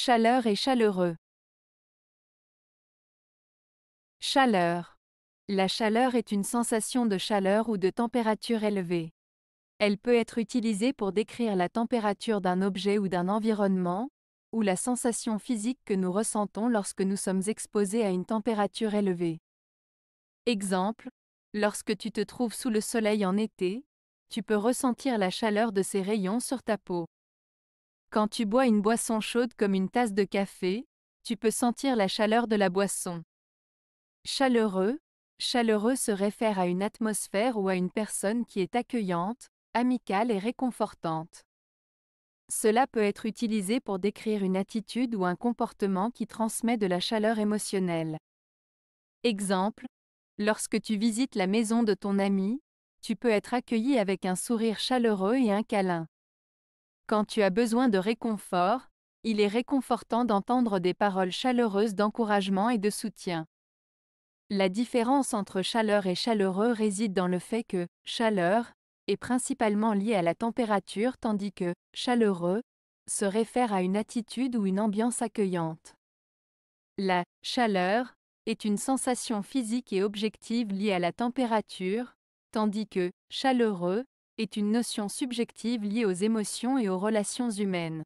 Chaleur et chaleureux. Chaleur. La chaleur est une sensation de chaleur ou de température élevée. Elle peut être utilisée pour décrire la température d'un objet ou d'un environnement, ou la sensation physique que nous ressentons lorsque nous sommes exposés à une température élevée. Exemple, lorsque tu te trouves sous le soleil en été, tu peux ressentir la chaleur de ses rayons sur ta peau. Quand tu bois une boisson chaude comme une tasse de café, tu peux sentir la chaleur de la boisson. Chaleureux. Chaleureux se réfère à une atmosphère ou à une personne qui est accueillante, amicale et réconfortante. Cela peut être utilisé pour décrire une attitude ou un comportement qui transmet de la chaleur émotionnelle. Exemple, lorsque tu visites la maison de ton ami, tu peux être accueilli avec un sourire chaleureux et un câlin. Quand tu as besoin de réconfort, il est réconfortant d'entendre des paroles chaleureuses d'encouragement et de soutien. La différence entre chaleur et chaleureux réside dans le fait que chaleur est principalement liée à la température tandis que chaleureux se réfère à une attitude ou une ambiance accueillante. La chaleur est une sensation physique et objective liée à la température, tandis que chaleureux est une notion subjective liée aux émotions et aux relations humaines.